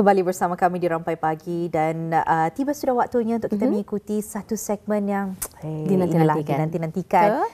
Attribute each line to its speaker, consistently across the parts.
Speaker 1: kembali bersama kami di Rampai Pagi dan uh, tiba sudah waktunya untuk kita mm-hmm. mengikuti satu segmen yang hey, dinanti-nantikan. Inilah, dinanti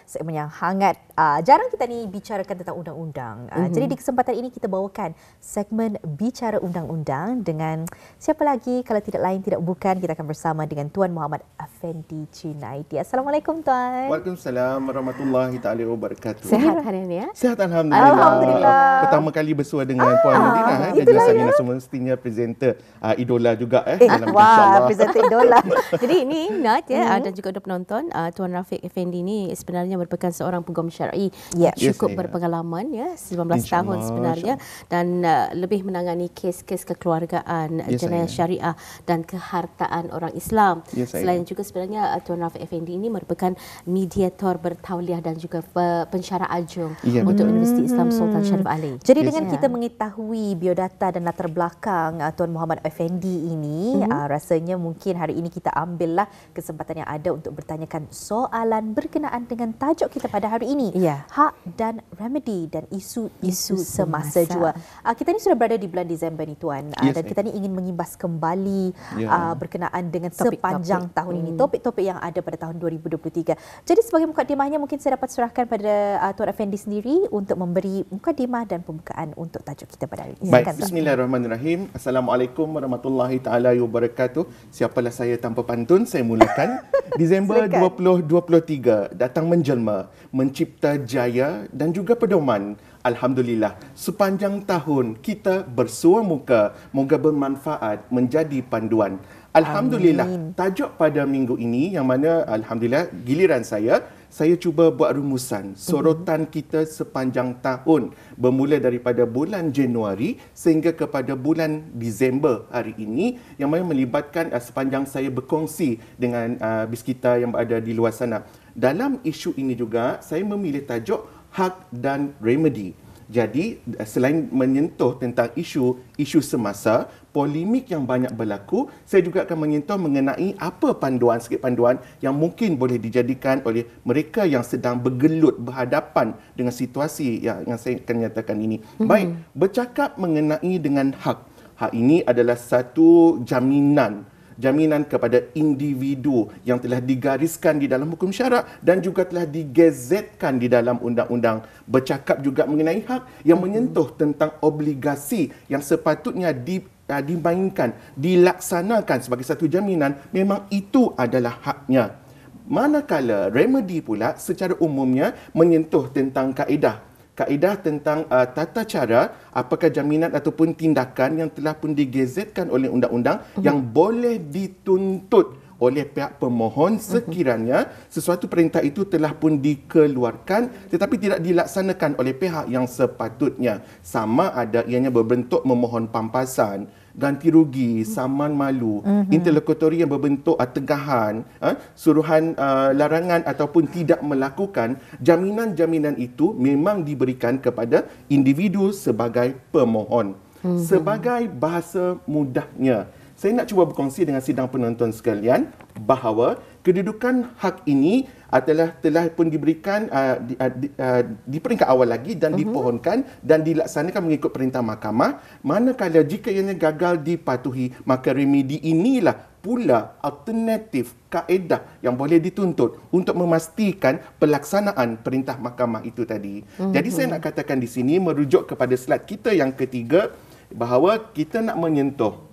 Speaker 1: Segmen yang hangat Uh, jarang kita ni bicarakan tentang undang-undang. Uh, mm-hmm. Jadi di kesempatan ini kita bawakan segmen bicara undang-undang dengan siapa lagi kalau tidak lain tidak bukan kita akan bersama dengan Tuan Muhammad Afendi Chinaiti.
Speaker 2: Assalamualaikum Tuan. Waalaikumsalam warahmatullahi taala wabarakatuh. Sehat hari ini ya? Sehat alhamdulillah. alhamdulillah. Pertama kali bersua dengan ah, Puan Nadina eh. ya. ah, ya. Jelas Nadina semestinya presenter uh, idola juga eh, eh dalam wah, presenter idola.
Speaker 3: jadi ini Nat ya mm-hmm. dan juga ada penonton uh, Tuan Rafiq Effendi ini sebenarnya merupakan seorang pegawai syar'i yeah. cukup yes, berpengalaman ya 19 insya'Allah, tahun sebenarnya insya'Allah. dan uh, lebih menangani kes-kes kekeluargaan uh, yes, jenayah saya. syariah dan kehartaan orang Islam. Yes, Selain saya. juga sebenarnya uh, Tuan Rafiq Effendi ini merupakan mediator bertauliah dan juga pensyarah ajung yeah, untuk betul. Universiti Islam Sultan hmm. Sharif Ali. Jadi yes, dengan yeah. kita
Speaker 1: mengetahui biodata dan latar belakang uh, Tuan Muhammad Effendi ini mm-hmm. uh, rasanya mungkin hari ini kita ambillah kesempatan yang ada untuk bertanyakan soalan berkenaan dengan tajuk kita pada hari ini yeah. hak dan remedy dan isu-isu semasa, semasa juga. Uh, ah, kita ni sudah berada di bulan Disember ni tuan uh, yes, dan eh. kita ni ingin mengimbas kembali yeah. Ya. uh, berkenaan dengan topik, sepanjang topik. tahun ini hmm. topik-topik yang ada pada tahun 2023. Jadi sebagai muka mukadimahnya mungkin saya dapat serahkan pada uh, tuan Effendi sendiri untuk memberi muka mukadimah dan pembukaan untuk
Speaker 2: tajuk kita pada hari ini. Baik, Silakan, Bismillahirrahmanirrahim. Assalamualaikum warahmatullahi taala wabarakatuh. Siapalah saya tanpa pantun saya mulakan. Disember 2023 datang menjelma mencipta kita jaya dan juga pedoman. Alhamdulillah, sepanjang tahun kita bersua muka, moga bermanfaat menjadi panduan. Alhamdulillah, Amin. tajuk pada minggu ini yang mana Alhamdulillah giliran saya, saya cuba buat rumusan mhm. sorotan kita sepanjang tahun bermula daripada bulan Januari sehingga kepada bulan Disember hari ini yang mana melibatkan uh, sepanjang saya berkongsi dengan uh, kita yang ada di luar sana. Dalam isu ini juga saya memilih tajuk hak dan remedy. Jadi uh, selain menyentuh tentang isu isu semasa polemik yang banyak berlaku, saya juga akan menyentuh mengenai apa panduan, sikit panduan yang mungkin boleh dijadikan oleh mereka yang sedang bergelut berhadapan dengan situasi yang, yang saya akan nyatakan ini. Mm-hmm. Baik, bercakap mengenai dengan hak. Hak ini adalah satu jaminan jaminan kepada individu yang telah digariskan di dalam hukum syarak dan juga telah digazetkan di dalam undang-undang bercakap juga mengenai hak yang menyentuh tentang obligasi yang sepatutnya di uh, dimainkan, dilaksanakan sebagai satu jaminan, memang itu adalah haknya. Manakala remedy pula secara umumnya menyentuh tentang kaedah. Kaedah tentang uh, tata cara apakah jaminan ataupun tindakan yang telah pun digazetkan oleh undang-undang uh-huh. yang boleh dituntut oleh pihak pemohon mhm. sekiranya sesuatu perintah itu telah pun dikeluarkan tetapi tidak dilaksanakan oleh pihak yang sepatutnya sama ada ianya berbentuk memohon pampasan ganti rugi mhm. saman malu mm-hmm. interlocutory yang berbentuk uh, tegahan eh, suruhan eh, larangan ataupun tidak melakukan jaminan-jaminan itu memang diberikan kepada individu sebagai pemohon mm-hmm. sebagai bahasa mudahnya saya nak cuba berkongsi dengan sidang penonton sekalian bahawa kedudukan hak ini adalah telah pun diberikan uh, di, uh, di, uh, di peringkat awal lagi dan uh-huh. dipohonkan dan dilaksanakan mengikut perintah mahkamah manakala jika ianya gagal dipatuhi maka remedi inilah pula alternatif kaedah yang boleh dituntut untuk memastikan pelaksanaan perintah mahkamah itu tadi. Uh-huh. Jadi saya mhm. nak katakan di sini merujuk kepada slide kita yang ketiga bahawa kita nak menyentuh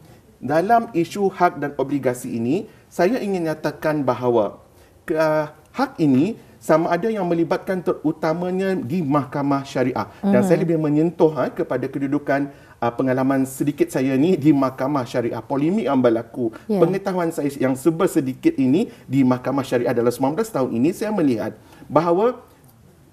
Speaker 2: dalam isu hak dan obligasi ini, saya ingin nyatakan bahawa uh, hak ini sama ada yang melibatkan terutamanya di mahkamah syariah. Mm. Dan hmm. saya lebih menyentuh uh, kepada kedudukan uh, pengalaman sedikit saya ini di mahkamah syariah. Polemik yang berlaku, yeah. pengetahuan saya yang sebesedikit ini di mahkamah syariah dalam 19 tahun ini, saya melihat bahawa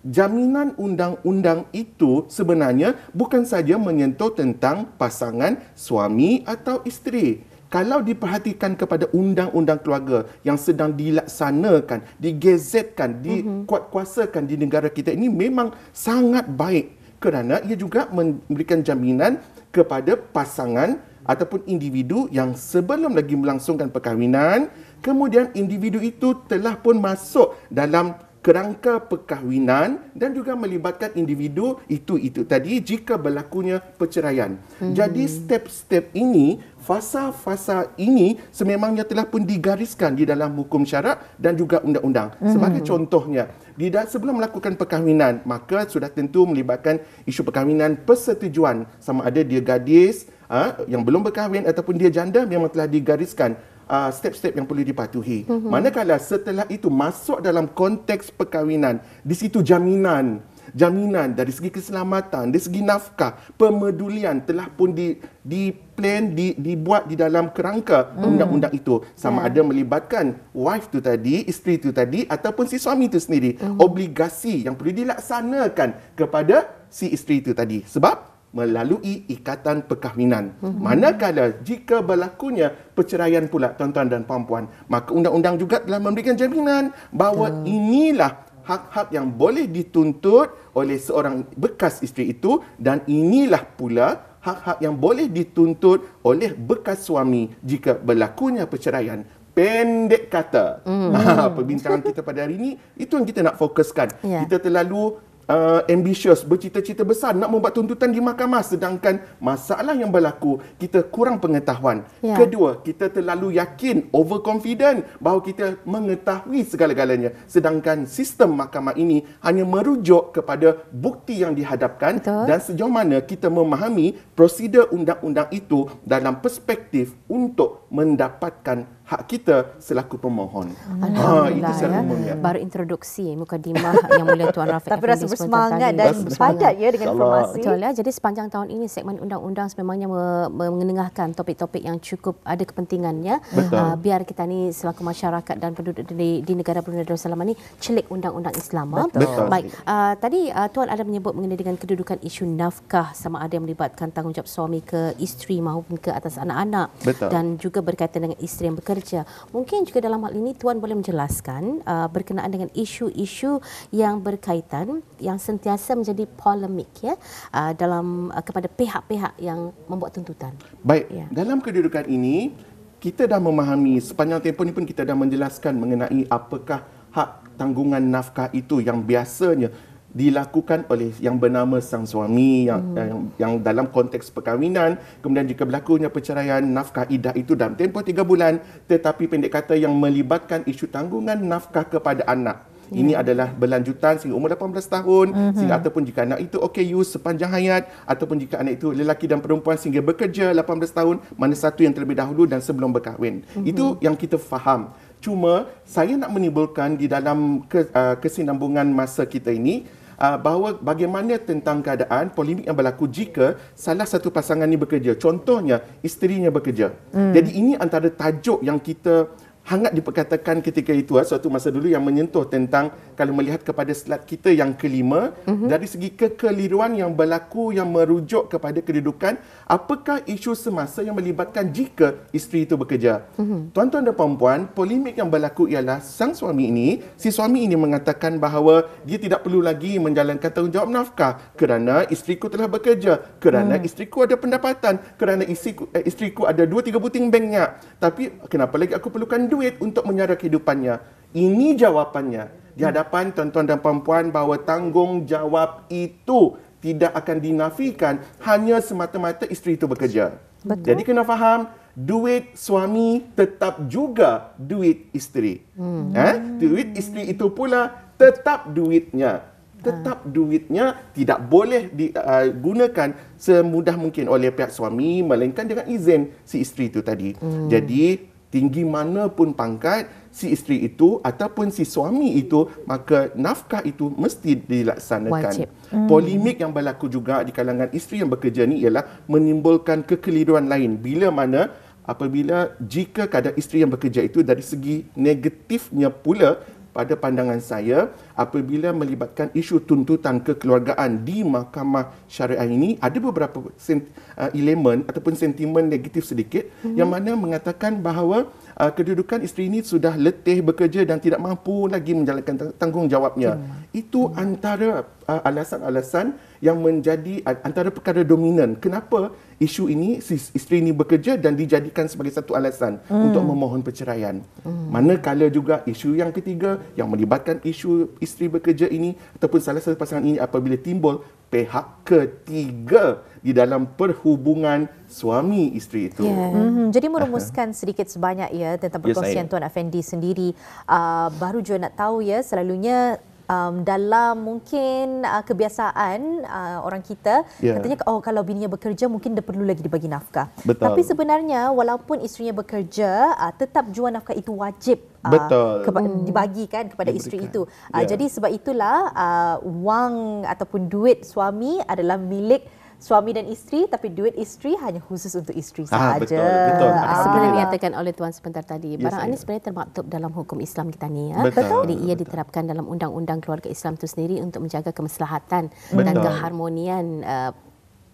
Speaker 2: jaminan undang-undang itu sebenarnya bukan saja menyentuh tentang pasangan suami atau isteri. Kalau diperhatikan kepada undang-undang keluarga yang sedang dilaksanakan, digezetkan, dikuatkuasakan di negara kita ini memang sangat baik kerana ia juga memberikan jaminan kepada pasangan ataupun individu yang sebelum lagi melangsungkan perkahwinan, kemudian individu itu telah pun masuk dalam kerangka perkahwinan dan juga melibatkan individu itu itu tadi jika berlakunya perceraian. Hmm. Jadi step-step ini, fasa-fasa ini sememangnya telah pun digariskan di dalam hukum syarak dan juga undang-undang. Hmm. Sebagai contohnya, tidak sebelum melakukan perkahwinan, maka sudah tentu melibatkan isu perkahwinan persetujuan sama ada dia gadis Ha, yang belum berkahwin ataupun dia janda memang telah digariskan uh, step-step yang perlu dipatuhi. Mm-hmm. Manakala setelah itu masuk dalam konteks perkahwinan, di situ jaminan jaminan dari segi keselamatan, dari segi nafkah, pemedulian telah pun di di plan di dibuat di dalam kerangka hmm. undang-undang itu sama yeah. ada melibatkan wife tu tadi, isteri tu tadi ataupun si suami tu sendiri, hmm. obligasi yang perlu dilaksanakan kepada si isteri tu tadi. Sebab melalui ikatan perkahwinan. Manakala jika berlakunya perceraian pula tuan-tuan dan puan-puan, maka undang-undang juga telah memberikan jaminan bahawa hmm. inilah hak-hak yang boleh dituntut oleh seorang bekas isteri itu dan inilah pula hak-hak yang boleh dituntut oleh bekas suami jika berlakunya perceraian. Pendek kata, mm. perbincangan kita pada hari ini, itu yang kita nak fokuskan. Yeah. Kita terlalu uh, ambitious, bercita-cita besar nak membuat tuntutan di mahkamah sedangkan masalah yang berlaku kita kurang pengetahuan. Yeah. Kedua, kita terlalu yakin, overconfident bahawa kita mengetahui segala-galanya sedangkan sistem mahkamah ini hanya merujuk kepada bukti yang dihadapkan Betul. dan sejauh mana kita memahami prosedur undang-undang itu dalam perspektif untuk mendapatkan hak kita selaku pemohon.
Speaker 3: Alhamdulillah ha, itu ya. Baru introduksi mukadimah yang mulia Tuan Rafiq. Tapi rasa semangat dan padat ya dengan informasi. Betul
Speaker 2: ya. Jadi sepanjang tahun ini
Speaker 3: segmen undang-undang sememangnya mengenengahkan topik-topik yang cukup ada kepentingannya. Betul. Uh, biar kita ni selaku masyarakat dan penduduk di, di negara Brunei Darussalam ini celik undang-undang Islam. Ha? Betul. Baik. Uh, tadi uh, tuan ada menyebut mengenai dengan kedudukan isu nafkah sama ada yang melibatkan tanggungjawab suami ke isteri maupun ke atas anak-anak Betul. dan juga berkaitan dengan isteri yang bekerja. Mungkin juga dalam hal ini tuan boleh menjelaskan uh, berkenaan dengan isu-isu yang berkaitan yang yang sentiasa menjadi polemik ya uh, dalam uh, kepada pihak-pihak yang membuat tuntutan.
Speaker 2: Baik, ya. dalam kedudukan ini kita dah memahami sepanjang tempoh ini pun kita dah menjelaskan mengenai apakah hak tanggungan nafkah itu yang biasanya dilakukan oleh yang bernama sang suami yang, hmm. yang yang dalam konteks perkahwinan kemudian jika berlakunya perceraian nafkah idah itu dalam tempoh tiga bulan tetapi pendek kata yang melibatkan isu tanggungan nafkah kepada anak ini ya. adalah berlanjutan sehingga umur 18 tahun mm-hmm. sehingga ataupun jika anak itu okay use sepanjang hayat ataupun jika anak itu lelaki dan perempuan sehingga bekerja 18 tahun mana satu yang terlebih dahulu dan sebelum berkahwin. Mm-hmm. Itu yang kita faham. Cuma saya nak menimbulkan di dalam uh, kesinambungan masa kita ini uh, bahawa bagaimana tentang keadaan polemik yang berlaku jika salah satu pasangan ini bekerja. Contohnya, isterinya bekerja. Hmm. Jadi ini antara tajuk yang kita hangat diperkatakan ketika itu ah suatu masa dulu yang menyentuh tentang kalau melihat kepada slide kita yang kelima mm-hmm. dari segi kekeliruan yang berlaku yang merujuk kepada kedudukan apakah isu semasa yang melibatkan jika isteri itu bekerja mm-hmm. tuan-tuan dan puan-puan polemik yang berlaku ialah sang suami ini si suami ini mengatakan bahawa dia tidak perlu lagi menjalankan tanggungjawab nafkah kerana isteriku telah bekerja kerana mm. isteriku ada pendapatan kerana isteriku, eh, isteriku ada dua tiga buting banknya tapi kenapa lagi aku perlukan dua duit untuk menyara kehidupannya. Ini jawapannya di hadapan tuan-tuan dan puan-puan bahawa tanggungjawab itu tidak akan dinafikan hanya semata-mata isteri itu bekerja. Betul. Jadi kena faham duit suami tetap juga duit isteri. Hmm. Eh? Duit isteri itu pula tetap duitnya. Tetap ha. duitnya tidak boleh digunakan uh, semudah mungkin oleh pihak suami melainkan dengan izin si isteri itu tadi. Hmm. Jadi tinggi mana pun pangkat si isteri itu ataupun si suami itu maka nafkah itu mesti dilaksanakan. Hmm. Polemik yang berlaku juga di kalangan isteri yang bekerja ni ialah menimbulkan kekeliruan lain bila mana apabila jika kadar isteri yang bekerja itu dari segi negatifnya pula pada pandangan saya apabila melibatkan isu tuntutan kekeluargaan di mahkamah syariah ini ada beberapa sent- uh, elemen ataupun sentimen negatif sedikit hmm. yang mana mengatakan bahawa uh, kedudukan isteri ini sudah letih bekerja dan tidak mampu lagi menjalankan tanggungjawabnya hmm. itu hmm. antara uh, alasan-alasan yang menjadi uh, antara perkara dominan kenapa isu ini si isteri ini bekerja dan dijadikan sebagai satu alasan hmm. untuk memohon perceraian. Hmm. Manakala juga isu yang ketiga yang melibatkan isu isteri bekerja ini ataupun salah satu pasangan ini apabila timbul pihak ketiga di dalam perhubungan suami isteri itu. Yeah. Mm-hmm.
Speaker 1: Jadi merumuskan sedikit sebanyak ya tentang ya, perkongsian yes, Tuan Afendi sendiri uh, baru juga nak tahu ya selalunya um, dalam mungkin uh, kebiasaan uh, orang kita yeah. katanya oh kalau bininya bekerja mungkin dia perlu lagi dibagi nafkah. Betul. Tapi sebenarnya walaupun isterinya bekerja uh, tetap jual nafkah itu wajib uh, Betul. Uh, keba- hmm. dibagikan kepada Diberikan. isteri itu. Uh, yeah. Jadi sebab itulah uh, wang ataupun duit suami adalah milik suami dan isteri tapi
Speaker 3: duit isteri hanya khusus untuk isteri ah, sahaja. Ah, betul, betul. Ah, sebenarnya dikatakan oleh tuan sebentar tadi, barang ya, ini sebenarnya termaktub dalam hukum Islam kita ni. Ya? Betul. Jadi ia diterapkan dalam undang-undang keluarga Islam itu sendiri untuk menjaga kemaslahatan dan keharmonian uh,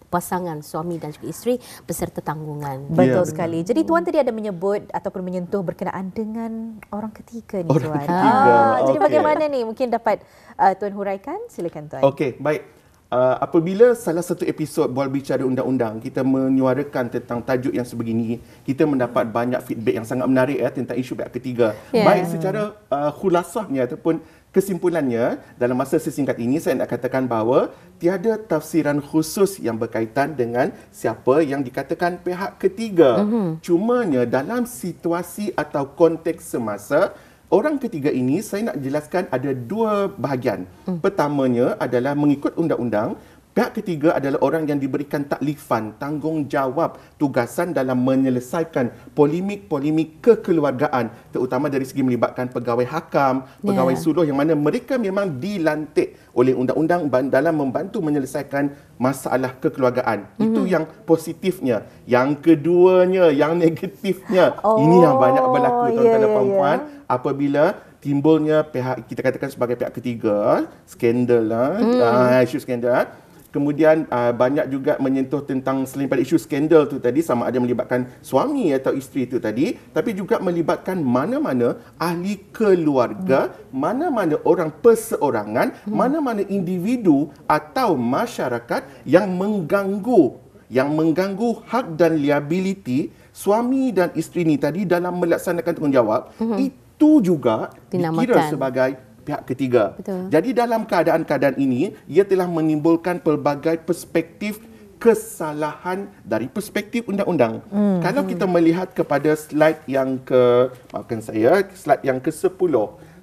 Speaker 3: pasangan suami dan juga isteri beserta tanggungan. Ya, betul yeah, sekali. Jadi tuan tadi ada menyebut ataupun menyentuh
Speaker 1: berkenaan dengan orang ketiga ni orang tuan. Ketiga. Ah, okay. jadi bagaimana ni mungkin dapat uh, tuan huraikan silakan tuan. Okey,
Speaker 2: baik uh, apabila salah satu episod Bual Bicara Undang-Undang, kita menyuarakan tentang tajuk yang sebegini, kita mendapat banyak feedback yang sangat menarik ya, tentang isu pihak ketiga. Yeah. Baik secara uh, khulasahnya ataupun kesimpulannya, dalam masa sesingkat ini saya nak katakan bahawa tiada tafsiran khusus yang berkaitan dengan siapa yang dikatakan pihak ketiga. Mm-hmm. Cumanya dalam situasi atau konteks semasa, Orang ketiga ini saya nak jelaskan ada dua bahagian. Hmm. Pertamanya adalah mengikut undang-undang, Pihak ketiga adalah orang yang diberikan taklifan tanggungjawab tugasan dalam menyelesaikan polemik-polemik kekeluargaan terutama dari segi melibatkan pegawai hakam, pegawai yeah. suluh yang mana mereka memang dilantik oleh undang-undang dalam membantu menyelesaikan masalah kekeluargaan. Mm-hmm. Itu yang positifnya. Yang keduanya, yang negatifnya, oh, ini yang banyak berlaku ya, tuan-tuan dan ya, ya. puan-puan apabila timbulnya pihak kita katakan sebagai pihak ketiga, skandal lah, mm. uh, isu skandal lah kemudian uh, banyak juga menyentuh tentang selain pada isu skandal tu tadi sama ada melibatkan suami atau isteri tu tadi tapi juga melibatkan mana-mana ahli keluarga hmm. mana-mana orang perseorangan hmm. mana-mana individu atau masyarakat yang mengganggu yang mengganggu hak dan liability suami dan isteri ni tadi dalam melaksanakan tanggungjawab hmm. itu juga dinamakan. dikira sebagai pihak ketiga. Betul. Jadi dalam keadaan-keadaan ini, ia telah menimbulkan pelbagai perspektif kesalahan dari perspektif undang-undang. Hmm. Kalau kita melihat kepada slide yang ke, maafkan saya, slide yang ke-10.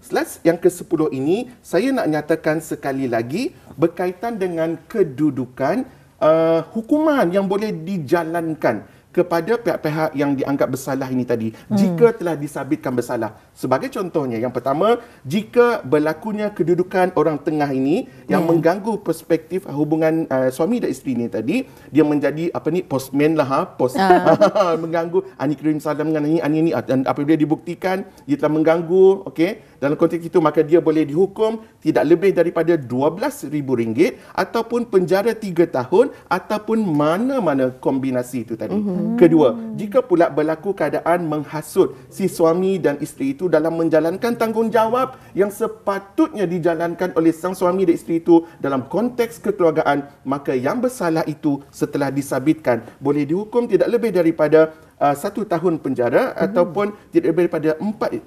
Speaker 2: Slide yang ke-10 ini, saya nak nyatakan sekali lagi berkaitan dengan kedudukan uh, hukuman yang boleh dijalankan kepada pihak-pihak yang dianggap bersalah ini tadi hmm. jika telah disabitkan bersalah sebagai contohnya yang pertama jika berlakunya kedudukan orang tengah ini yang hmm. mengganggu perspektif uh, hubungan uh, suami dan isteri ini tadi dia menjadi apa ni postman lah ha post uh. mengganggu ani ah, kirim salam dengan ani ani ni dan apabila dibuktikan dia telah mengganggu okey dalam konteks itu maka dia boleh dihukum tidak lebih daripada RM12,000 ataupun penjara 3 tahun ataupun mana-mana kombinasi itu tadi. hmm Hmm. Kedua, jika pula berlaku keadaan menghasut si suami dan isteri itu dalam menjalankan tanggungjawab yang sepatutnya dijalankan oleh sang suami dan isteri itu dalam konteks kekeluargaan, maka yang bersalah itu setelah disabitkan boleh dihukum tidak lebih daripada uh, satu tahun penjara hmm. ataupun tidak lebih daripada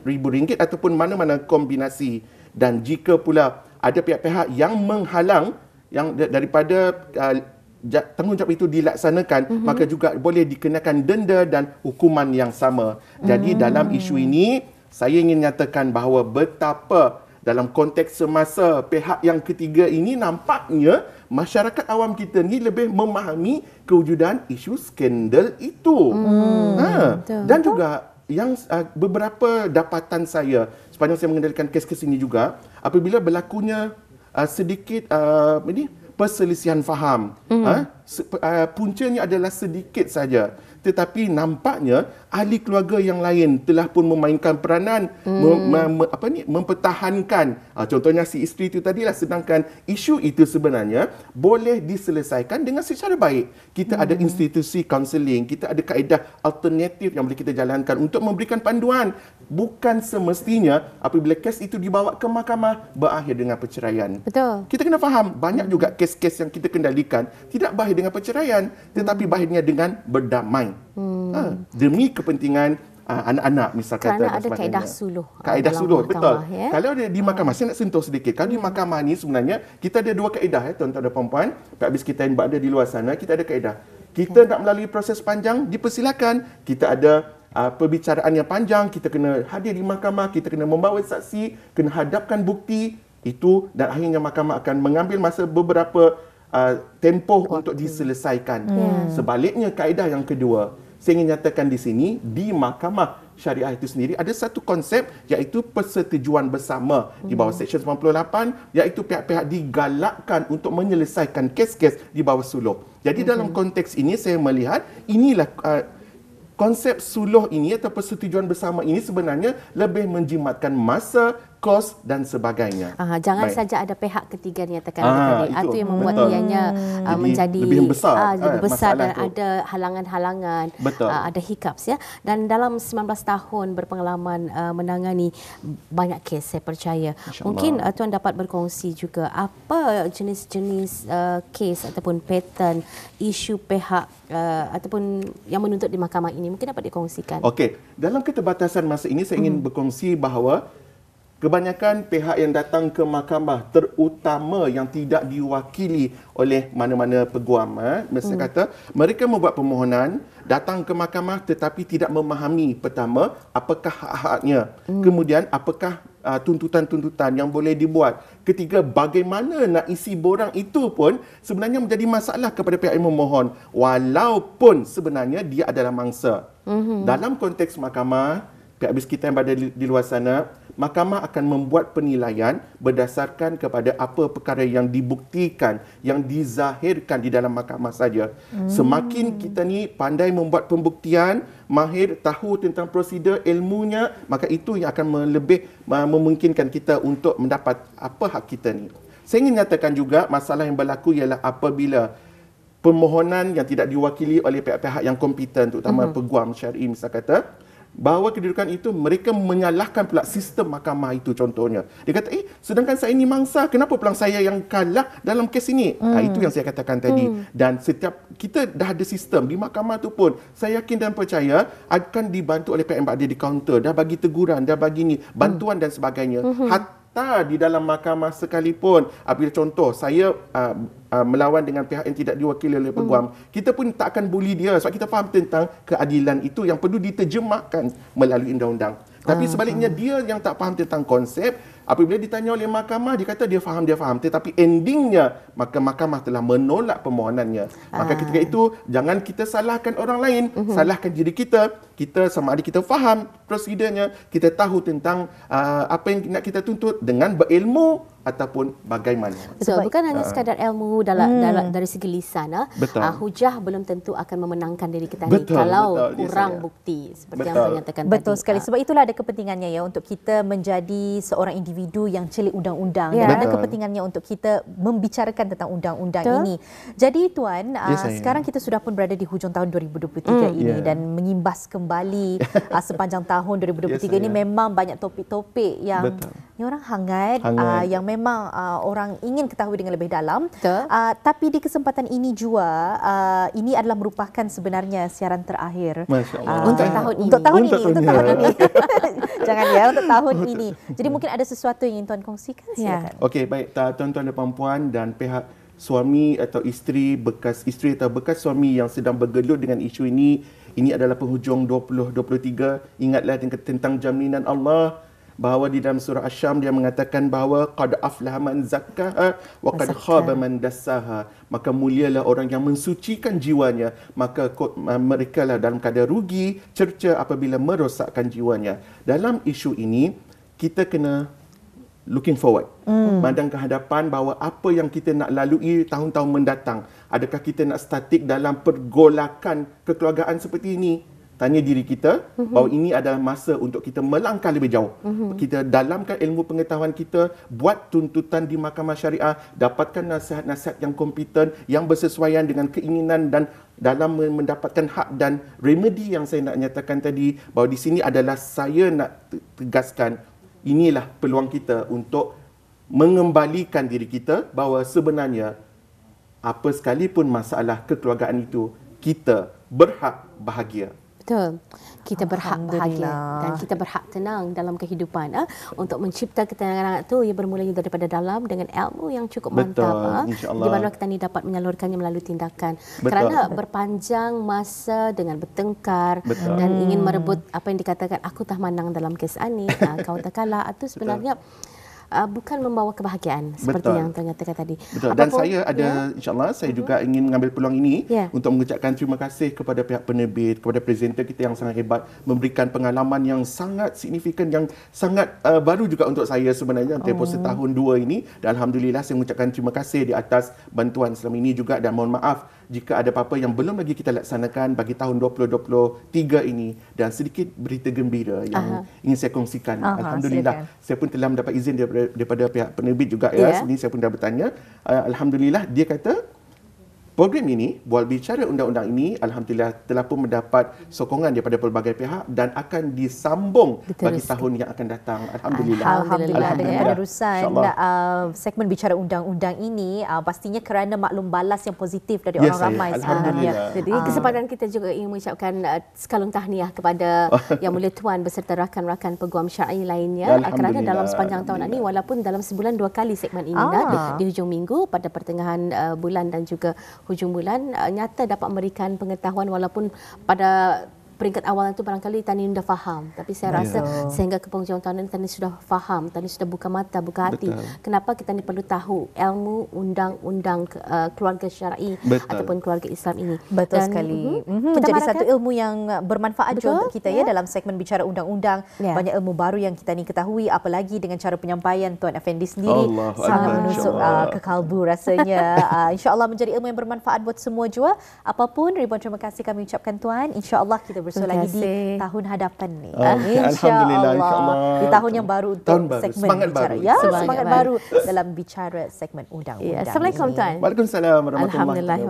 Speaker 2: RM4,000 ataupun mana-mana kombinasi. Dan jika pula ada pihak-pihak yang menghalang yang daripada uh, tanggungjawab itu dilaksanakan mm-hmm. maka juga boleh dikenakan denda dan hukuman yang sama. Jadi mm-hmm. dalam isu ini saya ingin nyatakan bahawa betapa dalam konteks semasa pihak yang ketiga ini nampaknya masyarakat awam kita ni lebih memahami kewujudan isu skandal itu. Mm. Ha Betul. dan juga yang uh, beberapa dapatan saya sepanjang saya mengendalikan kes-kes ini juga apabila berlakunya uh, sedikit uh, ini perselisihan faham mm-hmm. ha? uh, puncanya adalah sedikit saja tetapi nampaknya ahli keluarga yang lain telah pun memainkan peranan hmm. mem, mem, apa ni mempertahankan uh, contohnya si isteri itu tadi lah, sedangkan isu itu sebenarnya boleh diselesaikan dengan secara baik kita hmm. ada institusi counseling kita ada kaedah alternatif yang boleh kita jalankan untuk memberikan panduan bukan semestinya apabila kes itu dibawa ke mahkamah berakhir dengan perceraian betul kita kena faham banyak juga kes-kes yang kita kendalikan tidak berakhir dengan perceraian tetapi hmm. bahagiannya dengan berdamai hmm. ha, demi kepentingan uh, anak-anak misalkan kerana ada sebagainya. kaedah suluh kaedah suluh betul ya? kalau dia di ha. mahkamah saya nak sentuh sedikit kalau di hmm. mahkamah ni sebenarnya kita ada dua kaedah ya tuan-tuan dan puan-puan habis kita yang berada di luar sana kita ada kaedah kita okay. nak melalui proses panjang dipersilakan kita ada Uh, perbicaraan yang panjang, kita kena hadir di mahkamah, kita kena membawa saksi, kena hadapkan bukti itu dan akhirnya mahkamah akan mengambil masa beberapa uh, tempoh Waktu. untuk diselesaikan. Hmm. Ya. Sebaliknya kaedah yang kedua, saya ingin nyatakan di sini di mahkamah syariah itu sendiri ada satu konsep iaitu persetujuan bersama di bawah hmm. seksyen 98 iaitu pihak-pihak digalakkan untuk menyelesaikan kes-kes di bawah suluh. Jadi okay. Hmm. dalam konteks ini saya melihat inilah uh, konsep suluh ini atau persetujuan bersama ini sebenarnya lebih menjimatkan masa, kos dan sebagainya.
Speaker 3: Aha, jangan saja ada pihak ketiga yang nyatakan ah, itu, itu yang membuat betul. ianya hmm. uh, menjadi lebih besar, uh, ah, lebih besar dan itu. ada halangan-halangan, Uh, ada hiccups ya. Dan dalam 19 tahun berpengalaman uh, menangani banyak kes saya percaya. InsyaAllah. Mungkin uh, tuan dapat berkongsi juga apa jenis-jenis uh, kes ataupun pattern isu pihak uh, ataupun yang menuntut di mahkamah ini mungkin dapat dikongsikan.
Speaker 2: Okey, dalam keterbatasan masa ini saya ingin hmm. berkongsi bahawa Kebanyakan pihak yang datang ke mahkamah terutama yang tidak diwakili oleh mana-mana peguam eh, mesti hmm. kata mereka membuat permohonan datang ke mahkamah tetapi tidak memahami pertama apakah hak-haknya hmm. kemudian apakah uh, tuntutan-tuntutan yang boleh dibuat ketiga bagaimana nak isi borang itu pun sebenarnya menjadi masalah kepada pihak yang memohon walaupun sebenarnya dia adalah mangsa hmm. dalam konteks mahkamah pihak biskitan yang berada di, di luar sana, mahkamah akan membuat penilaian berdasarkan kepada apa perkara yang dibuktikan, yang dizahirkan di dalam mahkamah saja. Hmm. Semakin kita ni pandai membuat pembuktian, mahir tahu tentang prosedur ilmunya, maka itu yang akan lebih memungkinkan kita untuk mendapat apa hak kita ni. Saya ingin nyatakan juga masalah yang berlaku ialah apabila permohonan yang tidak diwakili oleh pihak-pihak yang kompeten terutama hmm. peguam syar'i misal kata bahawa kedudukan itu mereka menyalahkan pula sistem mahkamah itu contohnya. Dia kata, eh sedangkan saya ini mangsa, kenapa pula saya yang kalah dalam kes ini? Ah, hmm. Ha, itu yang saya katakan tadi. Hmm. Dan setiap kita dah ada sistem di mahkamah itu pun, saya yakin dan percaya akan dibantu oleh PM Badir di kaunter. Dah bagi teguran, dah bagi ni, bantuan hmm. dan sebagainya. Hmm fakta di dalam mahkamah sekalipun. Apabila contoh, saya uh, uh, melawan dengan pihak yang tidak diwakili oleh peguam, hmm. kita pun tak akan buli dia sebab kita faham tentang keadilan itu yang perlu diterjemahkan melalui undang-undang. Tapi ah, sebaliknya, dia yang tak faham tentang konsep, Apabila ditanya oleh mahkamah, dia kata dia faham, dia faham. Tetapi endingnya, maka mahkamah telah menolak permohonannya. Maka ah. ketika itu, jangan kita salahkan orang lain. Uh-huh. Salahkan diri kita. Kita sama ada kita faham prosedurnya. Kita tahu tentang uh, apa yang nak kita tuntut dengan berilmu ataupun bagaimana. So, Baik. bukan hanya ah. sekadar
Speaker 3: ilmu dalam, hmm. dalam dari segi lisan ah. Uh, hujah belum tentu akan memenangkan diri kita betul, ini kalau betul, kurang bukti seperti betul. yang saya nyatakan betul tadi. Betul sekali. Sebab itulah ada
Speaker 1: kepentingannya ya untuk kita menjadi seorang individu individu yang celik undang-undang yeah. dan ada kepentingannya untuk kita membicarakan tentang undang-undang ini. Jadi tuan, yes, ya, uh, ah, sekarang kita sudah pun berada di hujung tahun 2023 mm, ini yeah. dan mengimbas kembali uh, sepanjang tahun 2023 yes, ya, ini memang banyak topik-topik yang Betul. orang hangat, hangat. Uh, yang memang uh, orang ingin ketahui dengan lebih dalam. Uh, tapi di kesempatan ini juga uh, ini adalah merupakan sebenarnya siaran terakhir uh, untuk tahun ini. Untuk tahun ini, untuk tahun ini. Jangan ya untuk tahun ini. Jadi mungkin ada sesuatu sesuatu yang ingin tuan kongsikan ya. silakan.
Speaker 2: Yeah. Okey baik tuan-tuan dan puan-puan dan pihak suami atau isteri bekas isteri atau bekas suami yang sedang bergelut dengan isu ini ini adalah penghujung 2023 ingatlah tentang jaminan Allah bahawa di dalam surah Asy-Syam dia mengatakan bahawa qad aflaha man zakkaha wa qad khaba man dassaha maka mulialah orang yang mensucikan jiwanya maka mereka lah dalam keadaan rugi cerca apabila merosakkan jiwanya dalam isu ini kita kena looking forward hmm. pandang ke hadapan bahawa apa yang kita nak lalui tahun-tahun mendatang adakah kita nak statik dalam pergolakan kekeluargaan seperti ini tanya diri kita hmm. bahawa ini adalah masa untuk kita melangkah lebih jauh hmm. kita dalamkan ilmu pengetahuan kita buat tuntutan di mahkamah syariah dapatkan nasihat-nasihat yang kompeten yang bersesuaian dengan keinginan dan dalam mendapatkan hak dan remedy yang saya nak nyatakan tadi bahawa di sini adalah saya nak tegaskan inilah peluang kita untuk mengembalikan diri kita bahawa sebenarnya apa sekalipun masalah kekeluargaan itu kita berhak bahagia
Speaker 3: betul kita berhak bahagia dan kita berhak tenang dalam kehidupan ha? untuk mencipta ketenangan tu, ia bermula daripada dalam dengan ilmu yang cukup betul. mantap ha? di mana kita ni dapat menyalurkannya melalui tindakan betul. kerana berpanjang masa dengan bertengkar betul. dan ingin merebut apa yang dikatakan aku tak menang dalam kes ani, ha? kau tak kalah atau sebenarnya betul uh, bukan membawa kebahagiaan seperti Betul. yang tuan kata
Speaker 2: tadi. Betul. Dan Apapun, saya ada yeah. insyaallah saya uh-huh. juga ingin mengambil peluang ini yeah. untuk mengucapkan terima kasih kepada pihak penerbit, kepada presenter kita yang sangat hebat memberikan pengalaman yang sangat signifikan yang sangat uh, baru juga untuk saya sebenarnya tempoh oh. setahun dua ini dan alhamdulillah saya mengucapkan terima kasih di atas bantuan selama ini juga dan mohon maaf jika ada apa-apa yang belum lagi kita laksanakan bagi tahun 2023 ini dan sedikit berita gembira yang uh-huh. ingin saya kongsikan. Uh-huh, Alhamdulillah, silakan. saya pun telah mendapat izin daripada, daripada pihak penerbit juga. Yeah. Ya. ya. Ini saya pun dah bertanya. Uh, Alhamdulillah, dia kata Program ini, buat bicara undang-undang ini, Alhamdulillah telah pun mendapat sokongan daripada pelbagai pihak dan akan disambung Betul bagi tahun yang akan datang. Alhamdulillah. Alhamdulillah. Alhamdulillah. Alhamdulillah. Dengan penerusan
Speaker 1: uh, segmen bicara undang-undang
Speaker 3: ini, uh, pastinya kerana maklum balas yang positif dari
Speaker 2: yes, orang saya. ramai. Alhamdulillah. Uh, Jadi
Speaker 3: ah. kesempatan kita juga ingin mengucapkan uh, sekalung tahniah kepada Yang Mulia Tuan beserta rakan-rakan peguam syarikat lainnya. Uh, kerana dalam sepanjang tahun ini, walaupun dalam sebulan dua kali segmen ini, ah. dah, di, di hujung minggu pada pertengahan uh, bulan dan juga hujung bulan uh, nyata dapat memberikan pengetahuan walaupun pada peringkat awal itu barangkali Tani dah faham. Tapi saya rasa yeah. sehingga ke penghujung tahun ini Tani sudah faham, Tani sudah buka mata, buka hati. Betul. Kenapa kita ni perlu tahu ilmu undang-undang uh, keluarga syar'i Betul. ataupun keluarga Islam ini. Betul Dan, sekali. Uh-huh. Kita Jadi
Speaker 1: satu ilmu yang bermanfaat Betul? untuk kita yeah. ya dalam segmen bicara undang-undang. Yeah. Banyak ilmu baru yang kita ni ketahui apalagi dengan cara penyampaian Tuan Effendi sendiri sangat menusuk uh, ah, ke kalbu rasanya. uh, ah, InsyaAllah menjadi ilmu yang bermanfaat buat semua jua. Apapun ribuan terima kasih kami ucapkan Tuan. InsyaAllah kita bersua lagi di tahun hadapan ni. Okay. Alhamdulillah. Insya'Allah. Di tahun yang baru untuk tahun baru. segmen semangat bicara. Baru. Ya, semangat, semangat baru. dalam bicara segmen ya, undang-undang ya. Assalamualaikum, Tuan. Waalaikumsalam. Alhamdulillah.